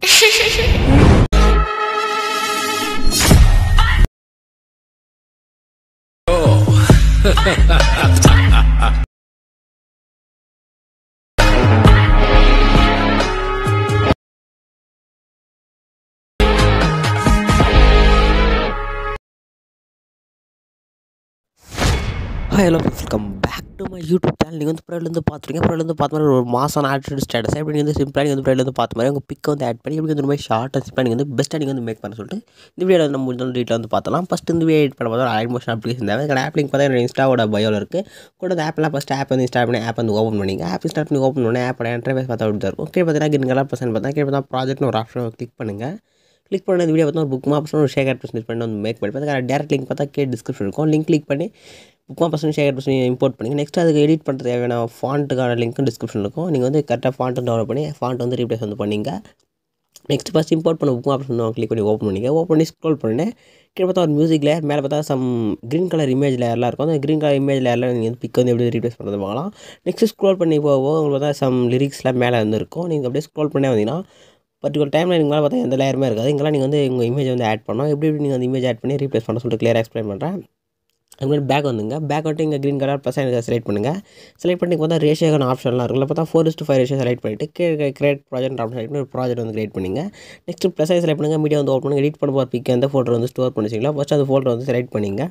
嘿嘿哈哈哈哈。ஹலோ welcome back to my YouTube channel நீங்கள் வந்து ப்ரைலேருந்து பார்த்துருங்க ப்ரைலேருந்து பார்த்த மாதிரி ஒரு மாதம் ஆட் ஸ்டேட்டஸ் எப்படி நீங்கள் வந்து சிம்பிளாக நீங்கள் வந்து ப்ரைலேருந்து பார்த்த மாதிரி உங்கள் பிக்கை வந்து ஆட் பண்ணி எப்படி வந்து ரொம்ப அண்ட் சிம்பிளாக நீங்கள் வந்து பெஸ்ட்டாக நீங்கள் வந்து மேக் பண்ண சொல்லிட்டு இந்த வீடியோ வந்து நம்ம முடிஞ்சாலும் டீட்டெயில் வந்து பார்த்தலாம் ஃபஸ்ட்டு இந்த வீடியோ எடிட் பண்ண ஒரு ஆயில் மோஷன் அப்ளிகேஷன் தேவை எனக்கு ஆப் லிங்க் பார்த்தா என்னோட இன்ஸ்டாவோட பயோவில் இருக்குது கூட அந்த ஆப்லாம் ஃபஸ்ட் ஆப் வந்து இன்ஸ்டால் பண்ணி ஆப் வந்து ஓப்பன் பண்ணிங்க ஆப் இன்ஸ்டால் பண்ணி ஓப்பன் பண்ணி ஆப் இன்டர்வேஸ் பார்த்தா அப்படி இருக்கும் கீழே பார்த்தீங்கன்னா கலர் பர்சன் பார்த்தா கீழே பார்த்தா ப்ராஜெக்ட்னு ஒரு ஆப்ஷன் கிளிக் பண்ணுங்கள் கிளிக் பண்ண இந்த வீடியோ பார்த்தா ஒரு புக் மாப்ஸ் ஒரு ஷேர் ஆட் பண்ணி வந்து மேக் பண்ணி பார்த்தா டேரக்ட் லிங்க் பார்த்தா கே டிஸ்கிரிப்ஷன் இருக்கும் லிங்க் கிளிக் பண்ணி புக்மா பர்சன்ட் ஷேர் பர்சன்ட் இம்போர்ட் பண்ணுங்கள் நெக்ஸ்ட் அதுக்கு எடிட் பண்ணுற தேவையான ஃபாண்ட்டுக்கான லிங்க்கும் டிஸ்கிரிப்ஷன் இருக்கும் நீங்கள் வந்து கரெக்டாக ஃபாண்ட்டு டவுன்லோட் பண்ணி ஃபாண்ட் வந்து ரீப்ளேஸ் வந்து பண்ணிங்க நெக்ஸ்ட் ஃபஸ்ட் இம்போர்ட் பண்ண புக்மா ஆப்ஷன் கிளிக் பண்ணி ஓப்பன் பண்ணிங்க ஓப்பன் பண்ணி ஸ்க்ரோல் பண்ணேன் கீழே பார்த்தா ஒரு மியூசிக் லேயர் மேலே பார்த்தா சம் க்ரீன் கலர் இமேஜ் லேயர்லாம் இருக்கும் அந்த க்ரீன் கலர் இமேஜ் லேயரில் நீங்கள் வந்து பிக் வந்து எப்படி ரீப்ளேஸ் பண்ணுறது பார்க்கலாம் நெக்ஸ்ட் ஸ்க்ரோல் பண்ணி போக உங்களுக்கு பார்த்தா சம் லிரிக்ஸ்லாம் மேலே வந்துருக்கும் இருக்கும் நீங்கள் அப்படியே ஸ்க்ரோல் பண்ணே வந்தீங்கன்னா பர்டிகுலர் டைமில் மேலே பார்த்தா எந்த லேயருமே இருக்காது இங்கெல்லாம் நீங்கள் வந்து உங்கள் இமேஜ் வந்து ஆட் பண்ணோம் எப்படி எப்படி நீங்கள் அந்த இமேஜ் ஆட் பண்ணி ரீப்ளேஸ் பண்ண சொல்லிட்டு கிளியர் எக்ஸ்பிளைன் பண்ணுறேன் அதுமாதிரி பேக் வந்துங்க பேக் வந்துட்டு இங்கே க்ரீன் கலர் ப்ளஸ் எனக்கு செலக்ட் பண்ணுங்கள் செலக்ட் பண்ணி பார்த்தா ரேஷியோக்கான ஆப்ஷன்லாம் இருக்குல்ல தான் four is to five ratio select பண்ணிட்டு கிரியேட் ப்ராஜெக்ட் ஆப்ஷன் செலக்ட் பண்ணி ஒரு ப்ராஜெக்ட் வந்து கிரியேட் பண்ணுங்கள் நெக்ஸ்ட் ப்ளஸ் செலக்ட் பண்ணுங்கள் மீடியா வந்து ஓப்பன் பண்ணுங்கள் எடிட் பண்ண போகிற பிக் அந்த ஃபோட்டோ வந்து ஸ்டோர் பண்ணிச்சிங்களா ஃபஸ்ட் அந்த ஃபோட்டோ வந்து செலக்ட் பண்ணிங்க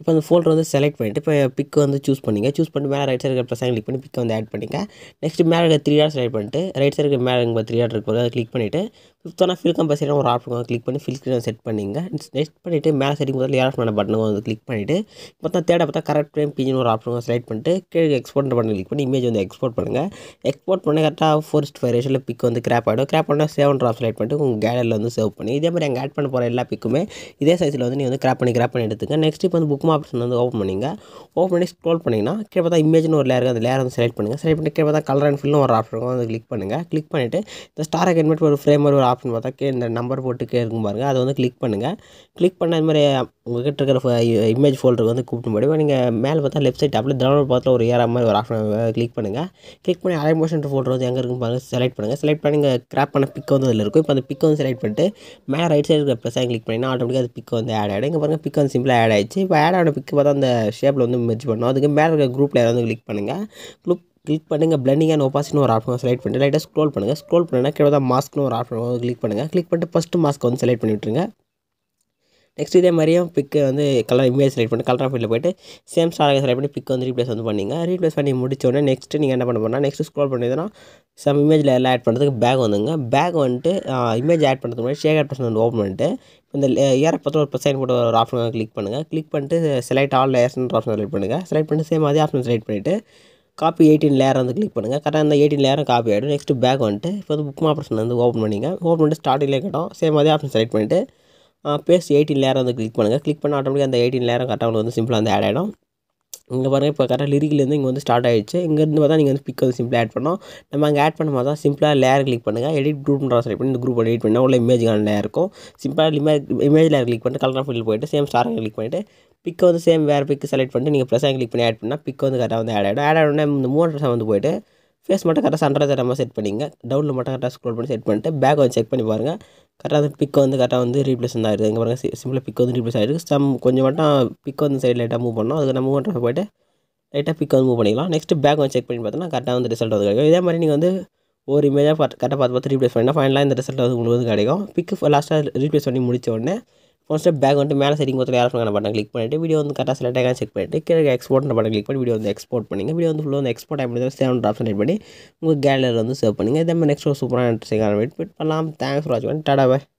இப்போ அந்த ஃபோல்டர் வந்து செலக்ட் பண்ணிவிட்டு இப்போ பிக்கு வந்து சூஸ் பண்ணிங்க சூஸ் பண்ணி மேலே ரைட் சைடு இருக்கிற ப்ளஸ் கிளிக் பண்ணி பிக்கை வந்து ஆட் பண்ணிங்க நெக்ஸ்ட் மேலே இருக்கிற த்ரீ ஆர்ஸ் செலக்ட் பண்ணிட்டு ரைட் சைடு மேலே இங்கே த்ரீ ஆர்ட் இருக்கும் அதை கிளிக் பண்ணிவிட்டு ஃபிஃப்த்தான ஃபில் கம்பல்சரியான ஒரு ஆப்ஷன் கிளிக் பண்ணி ஃபில் ஸ்க்ரீன் செட் பண்ணிங்க நெக்ஸ்ட் பண்ணிவிட்டு மேலே செட்டிங் முதல்ல ஏர் ஆஃப்மான பட்டனை வந்து கிளிக் பண்ணிவிட்டு பார்த்தா தேட பார்த்தா கரெக்ட் டைம் பிஜின்னு ஒரு ஆப்ஷன் செலக்ட் பண்ணிட்டு கீழே எக்ஸ்போர்ட் பண்ணி கிளிக் பண்ணி இமேஜ் வந்து எக்ஸ்போர்ட் பண்ணுங்கள் எக்ஸ்போர்ட் பண்ணி கரெக்டாக ஃபோர்ஸ்ட் ஃபைவ் ரேஷில் பிக் வந்து கிராப் ஆகிடும் கிராப் பண்ணால் செவன் ட்ராப் செலக்ட் பண்ணிட்டு உங்கள் கேலரியில் வந்து சேவ் பண்ணி இதே மாதிரி எங்கள் ஆட் பண்ண போகிற எல்லா பிக்குமே இதே சைஸில் வந்து நீங்கள் வந்து கிராப் பண்ணி கிராப் பண்ணி எடுத்துங்க நெக்ஸ்ட் இப்போ வந்து புக் சும்மா ஆப்ஷன் வந்து ஓப்பன் பண்ணிங்க ஓப்பன் பண்ணி ஸ்க்ரோல் பண்ணிங்கன்னா கீழே பார்த்தா இமேஜ்னு ஒரு லேயர் அந்த லேர் வந்து செலக்ட் பண்ணுங்கள் செலக்ட் பண்ணி கீழே பார்த்தா கலர் அண்ட் ஃபில்லும் ஒரு ஆப்ஷன் வந்து கிளிக் பண்ணுங்கள் கிளிக் பண்ணிவிட்டு இந்த ஸ்டார் அக்கெட்மெண்ட் ஒரு ஃப்ரேம் ஒரு ஆப்ஷன் பார்த்தா கே இந்த நம்பர் போட்டு கே இருக்கும் பாருங்கள் அதை வந்து கிளிக் பண்ணுங்கள் கிளிக் பண்ண மாதிரி உங்கள்கிட்ட இருக்கிற இமேஜ் ஃபோல்டருக்கு வந்து கூப்பிட்டு முடியும் நீங்கள் மேலே பார்த்தா லெஃப்ட் சைட் அப்படியே டவுன்லோட் பார்த்து ஒரு ஏற மாதிரி ஒரு ஆப்ஷன் கிளிக் பண்ணுங்கள் கிளிக் பண்ணி அரை மோஷன் ஃபோல்டர் வந்து எங்கே இருக்குன்னு பாருங்கள் செலக்ட் பண்ணுங்கள் செலக்ட் பண்ணி நீங்கள் கிராப் பண்ண பிக் வந்து அதில் இருக்கும் இப்போ அந்த பிக் வந்து செலக்ட் பண்ணிட்டு மேலே ரைட் சைடு இருக்கிற ப்ரெஸ்ஸாக கிளிக் பண்ணி ஆட்டோமேட்டிக்காக அது பிக் வந்து ஆட் ஆகிடும் இங்கே பாருங்கள் பிக் வந்து சிம்பிளாக ஆட் ஆகிடுச்சு இப்போ ஆட் ஆன பிக் பார்த்தா அந்த ஷேப்பில் வந்து மெர்ஜ் பண்ணணும் அதுக்கு மேலே இருக்கிற குரூப்பில் வந்து கிளிக் பண்ணுங்கள் குரூப் கிளிக் பண்ணுங்கள் பிளண்டிங் அண்ட் ஒப்பாசின்னு ஒரு ஆப்ஷன் செலக்ட் பண்ணிட்டு லைட்டாக ஸ்க்ரோல் பண்ணுங்கள் ஸ்க்ரோல் பண்ணுன்னா கிட்டத்தான் மாஸ்க்னு ஒரு ஆப்ஷன் கிளிக் பண்ணுங்கள் கிளிக் பண்ணிட்டு ஃபஸ்ட்டு மாஸ்க் வந்து செலக்ட் பண்ணி நெக்ஸ்ட் இதே மாதிரியும் பிக்கு வந்து கலர் இமேஜ் செலக்ட் பண்ணி கலர் ஃபீல்டில் போய்ட்டு சேம் ஸ்டாராக செலக்ட் பண்ணி பிக் வந்து ரீப்ளேஸ் வந்து பண்ணிங்க ரீப்ளேஸ் பண்ணி முடிச்சோடனே நெக்ஸ்ட்டு நீங்கள் என்ன பண்ண போனால் நெக்ஸ்ட் ஸ்க்ரோல் பண்ணிதுன்னா சம் இமேஜில் எல்லாம் ஆட் பண்ணுறதுக்கு பேக் வந்துங்க பேக் வந்துட்டு இமேஜ் ஆட் பண்ணுறதுக்கு முன்னாடி ஷேக் ஆட் பர்சன் வந்து ஓப்பன் பண்ணிட்டு இந்த ஏரை பற்றி ஒரு பர்சன் போட்டு ஒரு ஆப்ஷன் கிளிக் பண்ணுங்கள் கிளிக் பண்ணிட்டு செலக்ட் ஆல் லேயர்ஸ்ன்ற ஆப்ஷன் செலக்ட் பண்ணுங்கள் செலக்ட் பண்ணிட்டு சேம் அதே ஆப்ஷன் செலக்ட் பண்ணிவிட்டு காப்பி எயிட்டின் லேயர் வந்து கிளிக் பண்ணுங்கள் கரெக்டாக அந்த எயிட்டின் லேயரும் காப்பி ஆகிடும் நெக்ஸ்ட் பேக் வந்துட்டு இப்போ வந்து புக் ஆப்ஷன் வந்து ஓப்பன் பண்ணிங்க ஓப்பன் பண்ணிட்டு ஸ்டார்டிங்லேயே கட்டும் சேம் அதே ஆப்ஷன் செலக்ட் பண்ணிவிட்டு பேஸ் எயிட்டின் லேரை வந்து கிளிக் பண்ணுங்கள் கிளிக் பண்ண ஆட்டோமேட்டிக்காக அந்த எயிட்டின் லேரம் கரெக்டாக வந்து சிம்பிளாக வந்து ஆட் ஆகிடும் இங்கே பாருங்கள் இப்போ கரெக்டாக லிரிக்லேருந்து இங்கே வந்து ஸ்டார்ட் ஆகிடுச்சு இங்கேருந்து பார்த்தா நீங்கள் வந்து பிக் வந்து சிம்பிளாக ஆட் பண்ணோம் நம்ம அங்கே ஆட் பண்ண தான் சிம்பிளாக லேயர் கிளிக் பண்ணுங்கள் எடிட் பண்ணுற செலக்ட் பண்ணி இந்த குரூப் எடிட் பண்ணால் உள்ள இமேஜ்கான லேயர் இருக்கும் சிம்பிளாக இமேஜ் இமேஜ் லேயர் கிளிக் பண்ணிட்டு கலராக ஃபில் போயிட்டு சேம் ஸ்டார் கிளிக் பண்ணிவிட்டு பிக் வந்து சேம் வேறு பிக் செலக்ட் பண்ணிட்டு நீங்கள் ப்ளஸ் கிளிக் பண்ணி ஆட் பண்ணால் பிக் வந்து கரெக்டாக வந்து ஆட் ஆகிடும் ஆட் ஆகிடும் இந்த மூணு ப்ளஸ் வந்து போயிட்டு ஃபேஸ் மட்டும் கரெக்டாக சண்டை தரமாக செட் பண்ணிங்க டவுனில் மட்டும் கரெக்டாக ஸ்க்ரோல் பண்ணி செட் பண்ணிட்டு பேக் வந்து செக் பண்ணி பாருங்கள் கரெக்டாக அந்த பிக் வந்து கரெக்டாக வந்து ரீப்ளேஸ் வந்து ஆயிருக்கு இங்கே பாருங்கள் சிம்பிளாக பிக் வந்து ரீப்ளேஸ் ஆயிருக்கு ஸ்டம் கொஞ்சம் மட்டும் பிக் வந்து சைடு லைட்டாக மூவ் பண்ணோம் அதுக்கு நம்ம மூவ் பண்ணுற போய்ட்டு லைட்டாக பிக் வந்து மூவ் பண்ணிக்கலாம் நெக்ஸ்ட் பேக் வந்து செக் பண்ணி பார்த்தோன்னா கரெக்டாக வந்து ரிசல்ட் வந்து கிடைக்கும் இதே மாதிரி நீங்கள் வந்து ஒரு இமேஜாக பார்த்து கரெக்டாக பார்த்து பார்த்து ரீப்ளேஸ் பண்ணினா ஃபைனலாக இந்த ரிசல்ட் வந்து உங்களுக்கு வந்து கிடைக்கும் பிக்கு லாஸ்ட்டாக ரீப்ளேஸ் பண்ணி முடித்த உடனே ஒன் ஸ்டெப் பேக் வந்துட்டு மேலே செட்டிங் யாரும் ஏரோஃப்ளான பட்டன் கிளிக் பண்ணிவிட்டு வீடியோ வந்து கரெக்டாக செலக்ட் ஆகி செக் பண்ணிட்டு கீழே எக்ஸ்போர்ட் பண்ண கிளிக் பண்ணி வீடியோ வந்து எக்ஸ்போர்ட் பண்ணிங்க வீடியோ வந்து ஃபுல்லாக வந்து எக்ஸ்போர்ட் ஆகி சேவ் ஆப்ஷன் ரெட் பண்ணி உங்கள் கேலரியில் வந்து சேவ் பண்ணுங்கள் இதே மாதிரி நெக்ஸ்ட் ஒரு சூப்பராக இன்ட்ரெஸ்டிங்கான வெயிட் பண்ணலாம் தேங்க்ஸ் ஃபார் வாட்சிங் டாடா பாய்